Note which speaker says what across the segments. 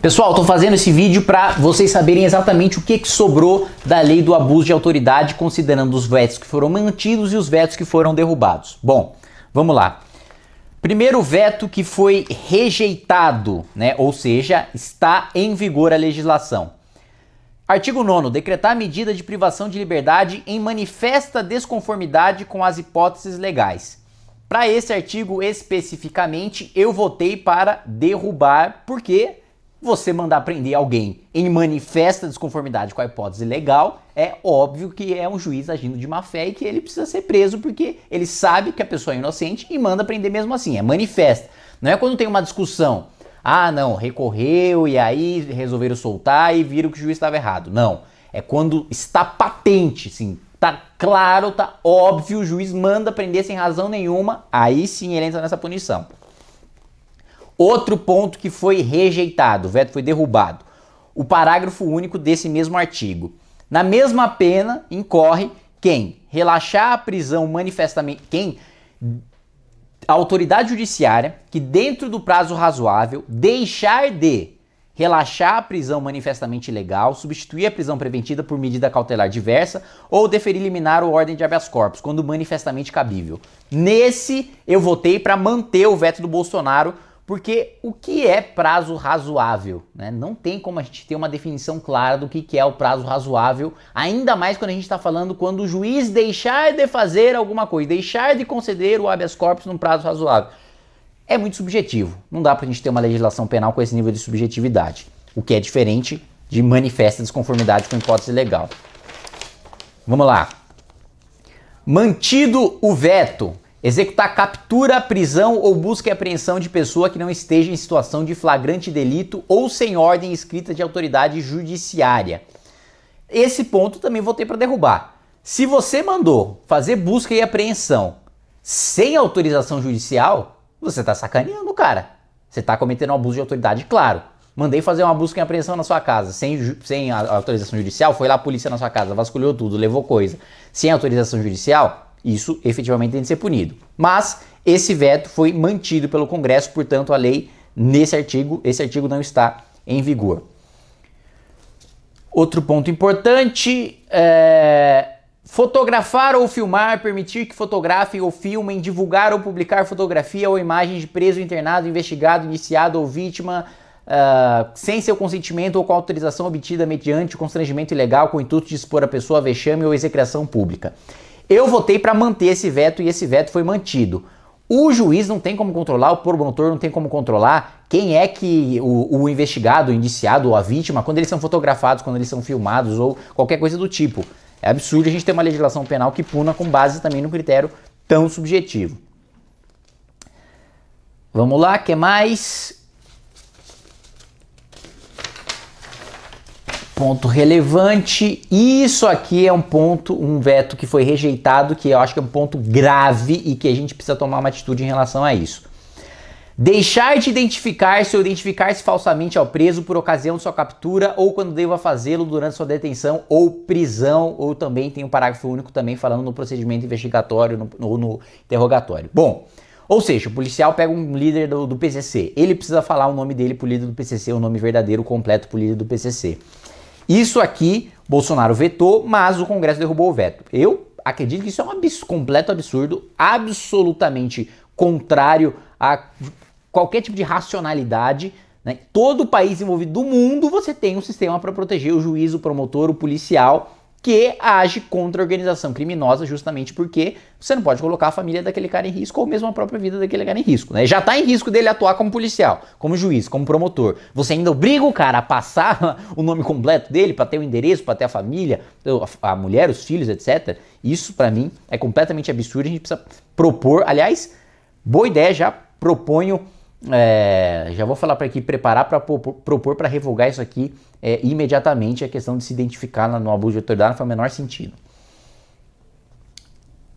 Speaker 1: Pessoal, estou fazendo esse vídeo para vocês saberem exatamente o que, que, sobrou da lei do abuso de autoridade, considerando os vetos que foram mantidos e os vetos que foram derrubados. Bom, vamos lá. Primeiro veto que foi rejeitado, né? ou seja, está em vigor a legislação. Artigo 9. Decretar medida de privação de liberdade em manifesta desconformidade com as hipóteses legais. Para esse artigo especificamente, eu votei para derrubar, porque quê? você mandar prender alguém em manifesta desconformidade com a hipótese legal, é óbvio que é um juiz agindo de má fé e que ele precisa ser preso porque ele sabe que a pessoa é inocente e manda prender mesmo assim. É manifesta. Não é quando tem uma discussão. Ah, não, recorreu e aí resolveram soltar e viram que o juiz estava errado. Não. É quando está patente, sim. Tá claro, tá óbvio, o juiz manda prender sem razão nenhuma, aí sim ele entra nessa punição. Outro ponto que foi rejeitado, o veto foi derrubado, o parágrafo único desse mesmo artigo. Na mesma pena incorre quem relaxar a prisão manifestamente, quem a autoridade judiciária que dentro do prazo razoável deixar de relaxar a prisão manifestamente ilegal, substituir a prisão preventiva por medida cautelar diversa ou deferir eliminar o ordem de habeas corpus, quando manifestamente cabível. Nesse, eu votei para manter o veto do Bolsonaro porque o que é prazo razoável? Né? Não tem como a gente ter uma definição clara do que, que é o prazo razoável, ainda mais quando a gente está falando quando o juiz deixar de fazer alguma coisa, deixar de conceder o habeas corpus num prazo razoável. É muito subjetivo. Não dá para a gente ter uma legislação penal com esse nível de subjetividade, o que é diferente de manifesta desconformidade com hipótese legal. Vamos lá. Mantido o veto. Executar captura, prisão ou busca e apreensão de pessoa que não esteja em situação de flagrante delito ou sem ordem escrita de autoridade judiciária. Esse ponto também voltei para derrubar. Se você mandou fazer busca e apreensão sem autorização judicial, você está sacaneando, cara. Você está cometendo um abuso de autoridade, claro. Mandei fazer uma busca e apreensão na sua casa, sem, sem autorização judicial, foi lá a polícia na sua casa, vasculhou tudo, levou coisa. Sem autorização judicial, isso efetivamente tem de ser punido. Mas esse veto foi mantido pelo Congresso, portanto, a lei nesse artigo, esse artigo não está em vigor. Outro ponto importante é fotografar ou filmar, permitir que fotografem ou filmem, divulgar ou publicar fotografia ou imagem de preso, internado, investigado, iniciado ou vítima uh, sem seu consentimento ou com autorização obtida mediante constrangimento ilegal com o intuito de expor a pessoa a vexame ou execração pública. Eu votei para manter esse veto e esse veto foi mantido. O juiz não tem como controlar, o promotor não tem como controlar quem é que o, o, investigado, o indiciado ou a vítima, quando eles são fotografados, quando eles são filmados ou qualquer coisa do tipo. É absurdo a gente ter uma legislação penal que puna com base também num critério tão subjetivo. Vamos lá, que mais? ponto relevante. isso aqui é um ponto, um veto que foi rejeitado, que eu acho que é um ponto grave e que a gente precisa tomar uma atitude em relação a isso. Deixar de identificar-se ou identificar-se falsamente ao preso por ocasião de sua captura ou quando deva fazê-lo durante sua detenção ou prisão, ou também tem um parágrafo único também falando no procedimento investigatório no, ou no interrogatório. Bom, ou seja, o policial pega um líder do, do PCC, ele precisa falar o nome dele pro líder do PCC, o nome verdadeiro completo pro líder do PCC. Isso aqui, Bolsonaro vetou, mas o Congresso derrubou o veto. Eu acredito que isso é um abs completo absurdo, absolutamente contrário a qualquer tipo de racionalidade. Né? Todo país envolvido do mundo você tem um sistema para proteger o juiz, o promotor, o policial que age contra a organização criminosa justamente porque você não pode colocar a família daquele cara em risco ou mesmo a própria vida daquele cara em risco. Né? Já está em risco dele atuar como policial, como juiz, como promotor. Você ainda obriga o cara a passar o nome completo dele para ter o endereço, para ter a família, a mulher, os filhos, etc. Isso para mim é completamente absurdo. A gente precisa propor, aliás, boa ideia já proponho é, já vou falar para aqui preparar para propor para revogar isso aqui é, imediatamente a é questão de se identificar no abuso de autoridade não faz o menor sentido.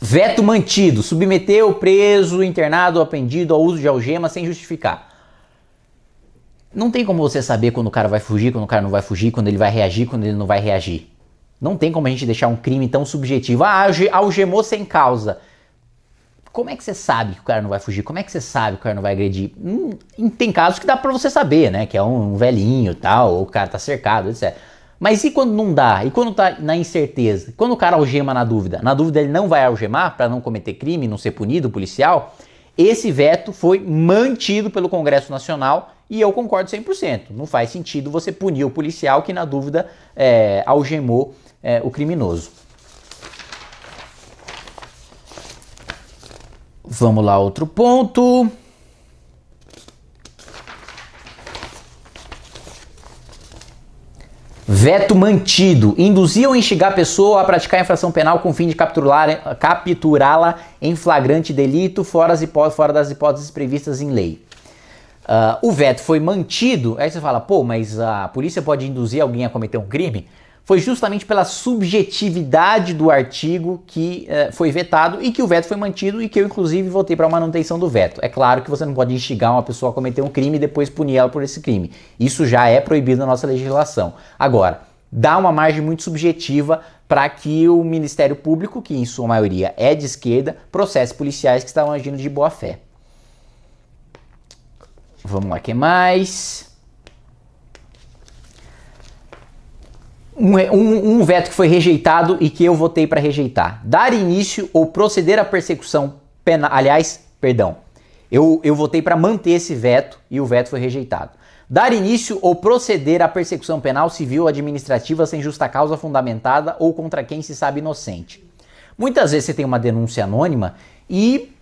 Speaker 1: Veto mantido, submeteu preso, internado, apendido ao uso de algema sem justificar. Não tem como você saber quando o cara vai fugir, quando o cara não vai fugir, quando ele vai reagir, quando ele não vai reagir. Não tem como a gente deixar um crime tão subjetivo. Ah, algemou sem causa como é que você sabe que o cara não vai fugir? Como é que você sabe que o cara não vai agredir? Hum, tem casos que dá para você saber, né? Que é um, velhinho tal, ou o cara tá cercado, etc. Mas e quando não dá? E quando tá na incerteza? Quando o cara algema na dúvida? Na dúvida ele não vai algemar para não cometer crime, não ser punido policial? Esse veto foi mantido pelo Congresso Nacional e eu concordo 100%. Não faz sentido você punir o policial que na dúvida é, algemou é, o criminoso. Vamos lá, outro ponto. Veto mantido. Induzir ou instigar a pessoa a praticar infração penal com o fim de capturá-la em flagrante delito, fora, fora, das hipóteses previstas em lei. Uh, o veto foi mantido. Aí você fala, pô, mas a polícia pode induzir alguém a cometer um crime? foi justamente pela subjetividade do artigo que eh, foi vetado e que o veto foi mantido e que eu, inclusive, votei para a manutenção do veto. É claro que você não pode instigar uma pessoa a cometer um crime e depois punir ela por esse crime. Isso já é proibido na nossa legislação. Agora, dá uma margem muito subjetiva para que o Ministério Público, que em sua maioria é de esquerda, processe policiais que estavam agindo de boa fé. Vamos lá, que mais? um, é, um, um, veto que foi rejeitado e que eu votei para rejeitar. Dar início ou proceder à persecução penal. Aliás, perdão. Eu, eu votei para manter esse veto e o veto foi rejeitado. Dar início ou proceder à persecução penal, civil ou administrativa sem justa causa fundamentada ou contra quem se sabe inocente. Muitas vezes você tem uma denúncia anônima e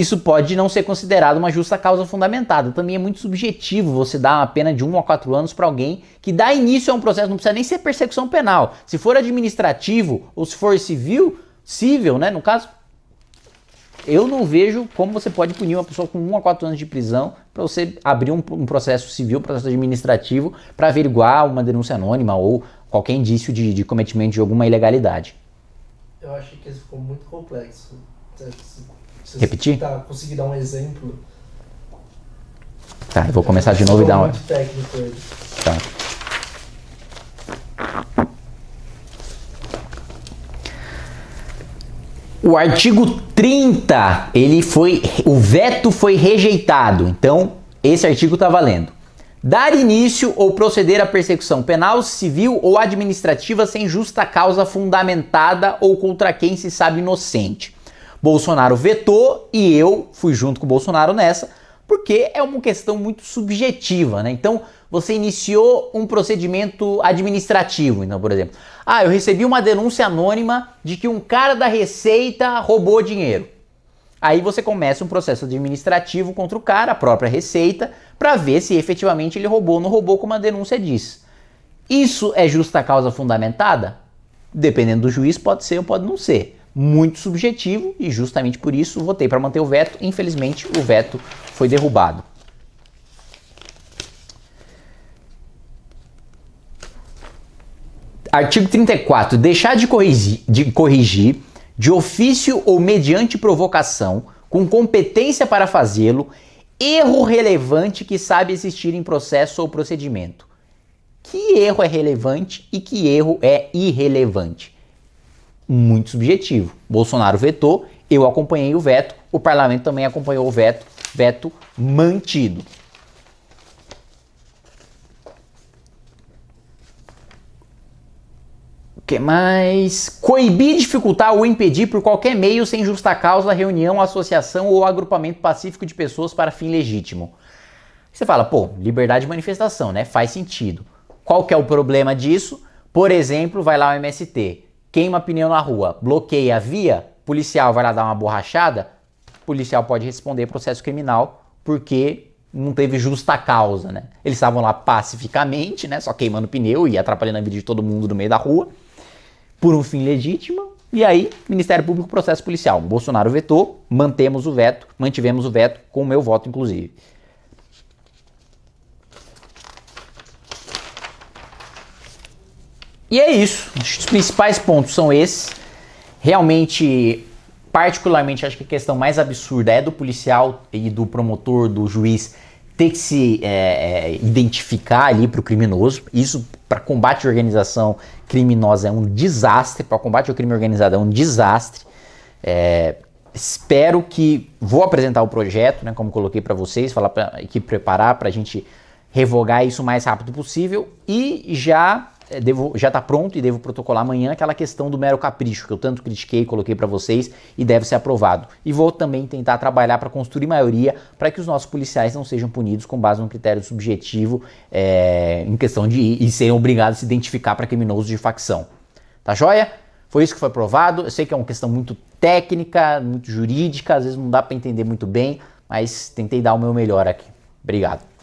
Speaker 1: isso pode não ser considerado uma justa causa fundamentada. Também é muito subjetivo você dar uma pena de 1 um a 4 anos para alguém que dá início a um processo, não precisa nem ser persecução penal. Se for administrativo ou se for civil, civil, né, no caso, eu não vejo como você pode punir uma pessoa com 1 um a 4 anos de prisão para você abrir um, um, processo civil, um processo administrativo, para averiguar uma denúncia anônima ou qualquer indício de, de cometimento de alguma ilegalidade. Eu achei que isso ficou muito complexo. Tá, se Repetir? Tá, conseguir dar um exemplo. Tá, eu vou começar de novo e dar um. Técnico ele. Tá. O artigo 30, ele foi, o veto foi rejeitado. Então, esse artigo está valendo. Dar início ou proceder à persecução penal, civil ou administrativa sem justa causa fundamentada ou contra quem se sabe inocente. Bolsonaro vetou e eu fui junto com o Bolsonaro nessa, porque é uma questão muito subjetiva, né? Então, você iniciou um procedimento administrativo, então, por exemplo. Ah, eu recebi uma denúncia anônima de que um cara da Receita roubou dinheiro. Aí você começa um processo administrativo contra o cara, a própria Receita, para ver se efetivamente ele roubou ou não roubou, como a denúncia diz. Isso é justa causa fundamentada? Dependendo do juiz, pode ser ou pode não ser muito subjetivo e justamente por isso votei para manter o veto. Infelizmente, o veto foi derrubado. Artigo 34. Deixar de corrigir, de corrigir de ofício ou mediante provocação, com competência para fazê-lo, erro relevante que sabe existir em processo ou procedimento. Que erro é relevante e que erro é irrelevante? muito subjetivo. Bolsonaro vetou, eu acompanhei o veto, o parlamento também acompanhou o veto, veto mantido. O que mais? Coibir, dificultar ou impedir por qualquer meio sem justa causa reunião, associação ou agrupamento pacífico de pessoas para fim legítimo. Você fala, pô, liberdade de manifestação, né? Faz sentido. Qual que é o problema disso? Por exemplo, vai lá o MST queima pneu na rua, bloqueia a via, policial vai lá dar uma borrachada, policial pode responder processo criminal porque não teve justa causa, né? Eles estavam lá pacificamente, né, só queimando pneu e atrapalhando a vida de todo mundo no meio da rua, por um fim legítimo. E aí, Ministério Público, processo policial. Bolsonaro vetou, mantemos o veto, mantivemos o veto com o meu voto inclusive. E é isso. Os principais pontos são esses. Realmente, particularmente, acho que a questão mais absurda é do policial e do promotor, do juiz ter que se é, é identificar ali para o criminoso. Isso para combate à organização criminosa é um desastre. Para combate ao crime organizado é um desastre. É, espero que vou apresentar o projeto, né, como coloquei para vocês, falar para a equipe preparar para a gente revogar isso o mais rápido possível e já é, devo, já está pronto e devo protocolar amanhã aquela questão do mero capricho que eu tanto critiquei, coloquei para vocês e deve ser aprovado. E vou também tentar trabalhar para construir maioria para que os nossos policiais não sejam punidos com base num critério subjetivo é, em questão de e serem obrigados a se identificar para criminosos de facção. Tá joia? Foi isso que foi aprovado. Eu sei que é uma questão muito técnica, muito jurídica, às vezes não dá para entender muito bem, mas tentei dar o meu melhor aqui. Obrigado.